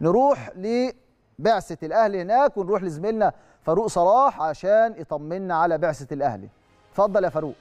نروح لبعثه الاهلي هناك ونروح لزميلنا فاروق صلاح عشان يطمنا على بعثه الاهلي اتفضل يا فاروق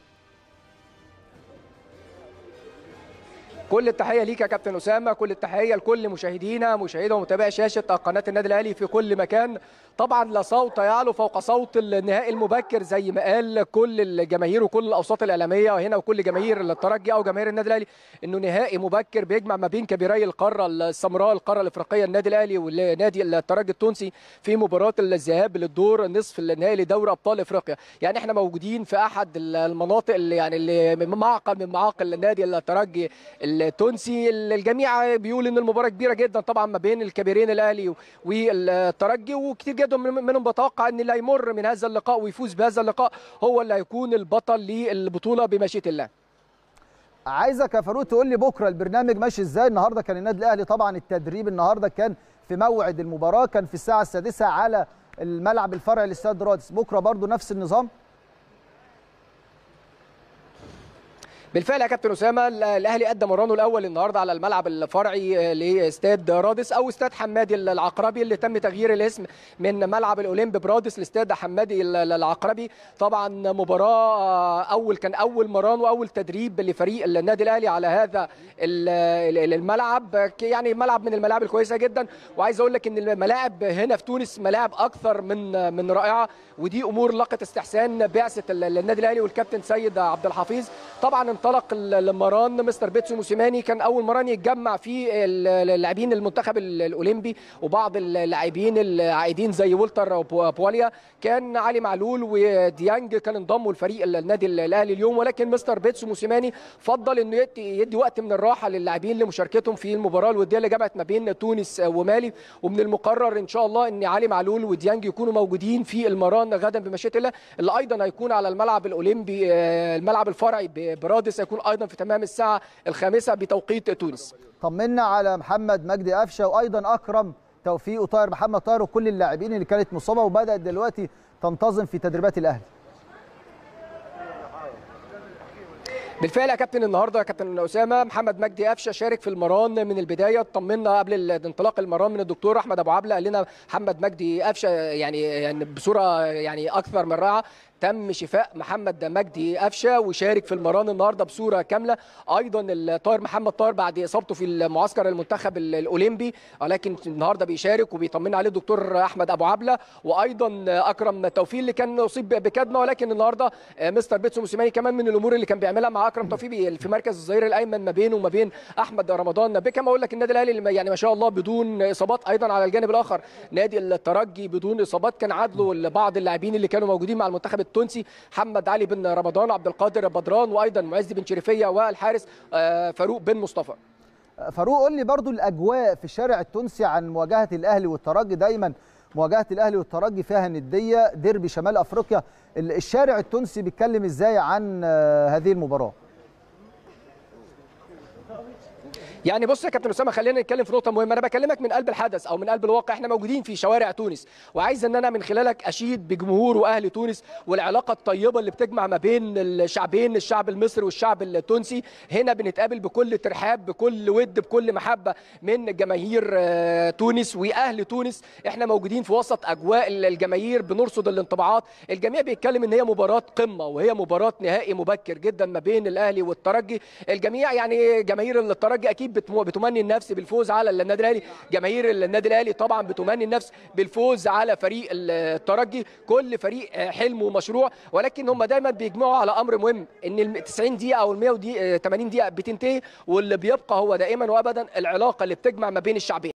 كل التحيه ليك يا كابتن اسامه كل التحيه لكل مشاهدينا مشاهدي ومتابعي شاشه قناه النادي الاهلي في كل مكان طبعا لا صوت يعلو فوق صوت النهائي المبكر زي ما قال كل الجماهير وكل الاوساط الاعلاميه وهنا وكل جماهير الترجي او جماهير النادي الاهلي انه نهائي مبكر بيجمع ما بين كبيري القاره السمراء القاره الافريقيه النادي الاهلي والنادي الترجي التونسي في مباراه الذهاب للدور نصف النهائي لدوري ابطال افريقيا يعني احنا موجودين في احد المناطق اللي يعني اللي معقل من معاقل النادي الترجي اللي التونسي الجميع بيقول ان المباراه كبيره جدا طبعا ما بين الكبيرين الاهلي والترجي وكثير جدا منهم بتوقع ان اللي هيمر من هذا اللقاء ويفوز بهذا اللقاء هو اللي هيكون البطل للبطوله بمشيئه الله عايزك يا فاروق تقول لي بكره البرنامج ماشي ازاي النهارده كان النادي الاهلي طبعا التدريب النهارده كان في موعد المباراه كان في الساعه السادسه على الملعب الفرعي لاستاد رادس بكره برضو نفس النظام بالفعل يا كابتن اسامه الاهلي قدم مرانه الاول النهارده على الملعب الفرعي آه، لاستاد رادس او استاد حمادي العقربي اللي تم تغيير الاسم من ملعب الاولمب برادس لاستاد حمادي العقربي طبعا مباراه آه، اول كان اول مران واول تدريب لفريق النادي الاهلي على هذا الملعب يعني ملعب من الملاعب الكويسه جدا وعايز اقول لك ان الملاعب هنا في تونس ملاعب اكثر من آه، من رائعه ودي امور لقت استحسان بعثه النادي الاهلي والكابتن سيد عبد الحفيظ طبعا انطلق المران مستر بيتسو موسيماني كان اول مران يتجمع فيه اللاعبين المنتخب الاولمبي وبعض اللاعبين العائدين زي ولتر بواليا كان علي معلول وديانج كان انضموا لفريق النادي الاهلي اليوم ولكن مستر بيتسو موسيماني فضل انه يدي وقت من الراحه للاعبين لمشاركتهم في المباراه الوديه اللي جمعت ما بين تونس ومالي ومن المقرر ان شاء الله ان علي معلول وديانج يكونوا موجودين في المران غدا بمشيئه الله اللي ايضا هيكون على الملعب الاولمبي آه، الملعب الفرعي برادس سيكون ايضا في تمام الساعه الخامسه بتوقيت تونس طمنا على محمد مجدي قفشه وايضا اكرم توفيق وطاهر محمد طاهر وكل اللاعبين اللي كانت مصابه وبدات دلوقتي تنتظم في تدريبات الاهلي بالفعل يا كابتن النهارده يا كابتن اسامه محمد مجدي قفشه شارك في المران من البدايه اطمنا قبل انطلاق المران من الدكتور احمد ابو عبله قال لنا محمد مجدي قفشه يعني يعني بصوره يعني اكثر من رائعه تم شفاء محمد مجدي قفشه وشارك في المران النهارده بصوره كامله ايضا الطاهر محمد طاهر بعد اصابته في المعسكر المنتخب الاولمبي ولكن النهارده بيشارك وبيطمن عليه الدكتور احمد ابو عبله وايضا اكرم توفيق اللي كان اصيب بكدمه ولكن النهارده مستر بيتسو موسيماني كمان من الامور اللي كان بيعملها مع اكرم توفيق في مركز الظهير الايمن ما بينه وما بين احمد رمضان بكم اقول لك النادي الاهلي يعني ما شاء الله بدون اصابات ايضا على الجانب الاخر نادي الترجي بدون اصابات كان عدله لبعض اللاعبين اللي كانوا موجودين مع المنتخب التونسي محمد علي بن رمضان عبد القادر بدران وايضا معز بن شريفيه والحارس آه، فاروق بن مصطفى آه، فاروق قول لي برضو الاجواء في الشارع التونسي عن مواجهه الاهلي والترجي دايما مواجهه الاهلي والترجي فيها نديه ديربي شمال افريقيا الشارع التونسي بيتكلم ازاي عن آه، هذه المباراه يعني بص يا كابتن اسامه خلينا نتكلم في نقطه مهمه انا بكلمك من قلب الحدث او من قلب الواقع احنا موجودين في شوارع تونس وعايز ان انا من خلالك اشيد بجمهور واهل تونس والعلاقه الطيبه اللي بتجمع ما بين الشعبين الشعب المصري والشعب التونسي هنا بنتقابل بكل ترحاب بكل ود بكل محبه من جماهير آه، تونس واهل تونس احنا موجودين في وسط اجواء الجماهير بنرصد الانطباعات الجميع بيتكلم ان هي مباراه قمه وهي مباراه نهائي مبكر جدا ما بين الاهلي والترجي الجميع يعني جماهير الترجي اكيد اكيد بتمني النفس بالفوز على النادي الاهلي جماهير النادي الاهلي طبعا بتمني النفس بالفوز على فريق الترجي كل فريق حلم ومشروع ولكن هم دايما بيجمعوا على امر مهم ان ال 90 دقيقه او ال 180 دقيقه بتنتهي واللي بيبقى هو دائما وابدا العلاقه اللي بتجمع ما بين الشعبين